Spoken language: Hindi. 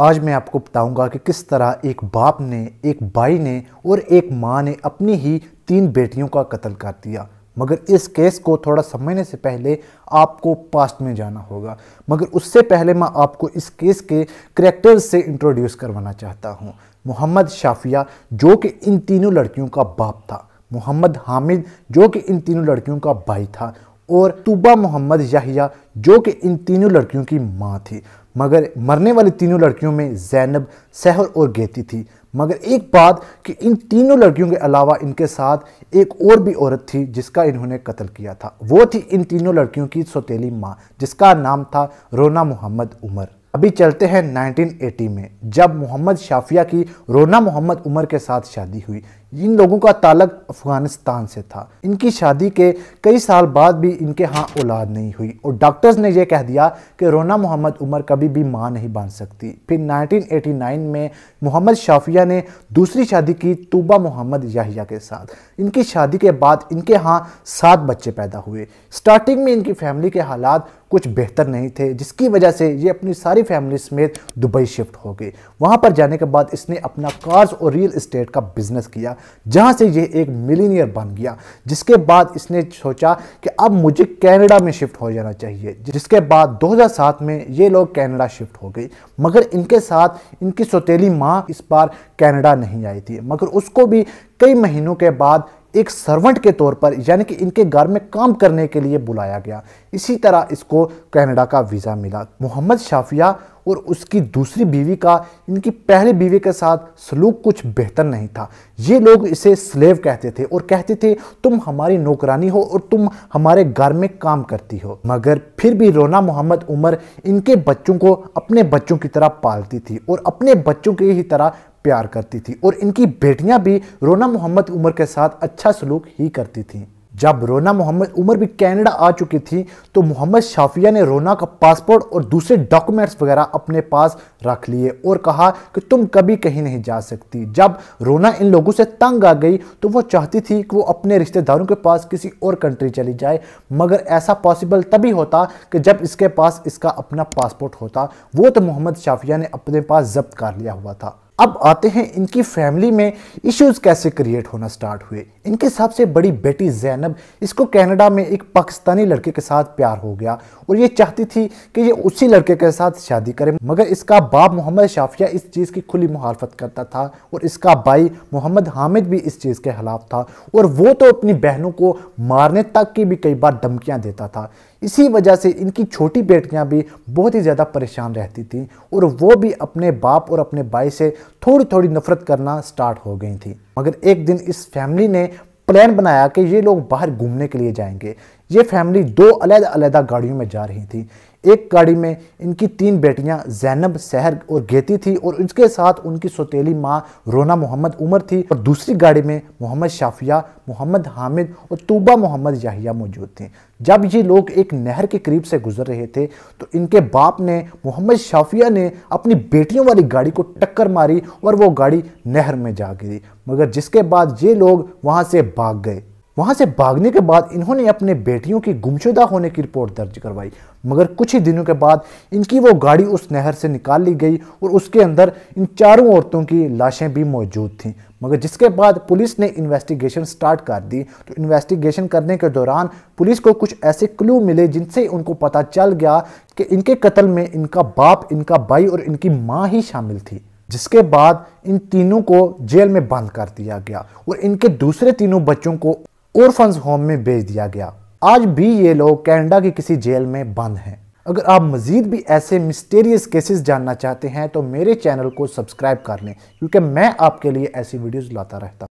आज मैं आपको बताऊंगा कि किस तरह एक बाप ने एक भाई ने और एक माँ ने अपनी ही तीन बेटियों का कत्ल कर दिया मगर इस केस को थोड़ा समझने से पहले आपको पास्ट में जाना होगा मगर उससे पहले मैं आपको इस केस के करेक्टर्स से इंट्रोड्यूस करवाना चाहता हूँ मोहम्मद शाफिया जो कि इन तीनों लड़कियों का बाप था मोहम्मद हामिद जो कि इन तीनों लड़कियों का भाई था और तूबा मोहम्मद याहिया जो कि इन तीनों लड़कियों की माँ थी मगर मरने वाली तीनों लड़कियों में जैनब सहर और गेती थी मगर एक बात कि इन तीनों लड़कियों के अलावा इनके साथ एक और भी औरत थी जिसका इन्होंने कत्ल किया था वो थी इन तीनों लड़कियों की सोतीली माँ जिसका नाम था रोना मोहम्मद उमर अभी चलते हैं 1980 में जब मोहम्मद शाफिया की रोना मोहम्मद उमर के साथ शादी हुई इन लोगों का तालक अफगानिस्तान से था इनकी शादी के कई साल बाद भी इनके यहाँ औलाद नहीं हुई और डॉक्टर्स ने यह कह दिया कि रोना मोहम्मद उमर कभी भी माँ नहीं बन सकती फिर 1989 में मोहम्मद शाफिया ने दूसरी शादी की तूबा मोहम्मद याहिया के साथ इनकी शादी के बाद इनके यहाँ सात बच्चे पैदा हुए स्टार्टिंग में इनकी फैमिली के हालात कुछ बेहतर नहीं थे जिसकी वजह से ये अपनी सारी फैमिली समेत दुबई शिफ्ट हो गई वहाँ पर जाने के बाद इसने अपना कार्स और रियल इस्टेट का बिजनेस किया जहाँ से ये एक मिलीनियर बन गया जिसके बाद इसने सोचा कि अब मुझे कैनेडा में शिफ्ट हो जाना चाहिए जिसके बाद दो में ये लोग कैनेडा शिफ्ट हो गए मगर इनके साथ इनकी सौतीली माँ इस बार कैनेडा नहीं आई थी मगर उसको भी कई महीनों के बाद एक सर्वेंट के तौर पर यानी कि इनके घर में काम करने के लिए बुलाया गया इसी तरह इसको कनाडा का वीज़ा मिला मोहम्मद शाफिया और उसकी दूसरी बीवी का इनकी पहली बीवी के साथ सलूक कुछ बेहतर नहीं था ये लोग इसे स्लेव कहते थे और कहते थे तुम हमारी नौकरानी हो और तुम हमारे घर में काम करती हो मगर फिर भी रोना मोहम्मद उमर इनके बच्चों को अपने बच्चों की तरह पालती थी और अपने बच्चों की ही तरह प्यार करती थी और इनकी बेटियां भी रोना मोहम्मद उमर के साथ अच्छा सलूक ही करती थी जब रोना मोहम्मद उमर भी कनाडा आ चुकी थी तो मोहम्मद शाफिया ने रोना का पासपोर्ट और दूसरे डॉक्यूमेंट्स वगैरह अपने पास रख लिए और कहा कि तुम कभी कहीं नहीं जा सकती जब रोना इन लोगों से तंग आ गई तो वो चाहती थी कि वो अपने रिश्तेदारों के पास किसी और कंट्री चली जाए मगर ऐसा पॉसिबल तभी होता कि जब इसके पास इसका अपना पासपोर्ट होता वो तो मोहम्मद शाफिया ने अपने पास जब्त कर लिया हुआ था अब आते हैं इनकी फैमिली में इश्यूज कैसे क्रिएट होना स्टार्ट हुए इनके सबसे बड़ी बेटी जैनब इसको कनाडा में एक पाकिस्तानी लड़के के साथ प्यार हो गया और ये चाहती थी कि ये उसी लड़के के साथ शादी करे मगर इसका बाप मोहम्मद शाफिया इस चीज़ की खुली मुहालफत करता था और इसका भाई मोहम्मद हामिद भी इस चीज़ के खिलाफ था और वो तो अपनी बहनों को मारने तक की भी कई बार धमकियाँ देता था इसी वजह से इनकी छोटी बेटियां भी बहुत ही ज़्यादा परेशान रहती थी और वो भी अपने बाप और अपने भाई से थोड़ी थोड़ी नफरत करना स्टार्ट हो गई थी मगर एक दिन इस फैमिली ने प्लान बनाया कि ये लोग बाहर घूमने के लिए जाएंगे ये फैमिली दो अलग अलग गाड़ियों में जा रही थी एक गाड़ी में इनकी तीन बेटियां जैनब सहर और गेती थी और उनके साथ उनकी सौतेली माँ रोना मोहम्मद उमर थी और दूसरी गाड़ी में मोहम्मद शाफिया मोहम्मद हामिद और तूबा मोहम्मद याहिया मौजूद थे जब ये लोग एक नहर के करीब से गुजर रहे थे तो इनके बाप ने मोहम्मद शाफिया ने अपनी बेटियों वाली गाड़ी को टक्कर मारी और वो गाड़ी नहर में जा गिरी मगर जिसके बाद ये लोग वहाँ से भाग गए वहाँ से भागने के बाद इन्होंने अपने बेटियों की गुमशुदा होने की रिपोर्ट दर्ज करवाई मगर कुछ ही दिनों के बाद इनकी वो गाड़ी उस नहर से निकाल ली गई और उसके अंदर इन चारों औरतों की लाशें भी मौजूद थीं मगर जिसके बाद पुलिस ने इन्वेस्टिगेशन स्टार्ट कर दी तो इन्वेस्टिगेशन करने के दौरान पुलिस को कुछ ऐसे क्लू मिले जिनसे उनको पता चल गया कि इनके कत्ल में इनका बाप इनका भाई और इनकी माँ ही शामिल थी जिसके बाद इन तीनों को जेल में बंद कर दिया गया और इनके दूसरे तीनों बच्चों को ऑर्फन्स होम में भेज दिया गया आज भी ये लोग कैनेडा की किसी जेल में बंद हैं अगर आप मज़ीद भी ऐसे मिस्टेरियस केसेस जानना चाहते हैं तो मेरे चैनल को सब्सक्राइब कर लें क्योंकि मैं आपके लिए ऐसी वीडियोज़ लाता रहता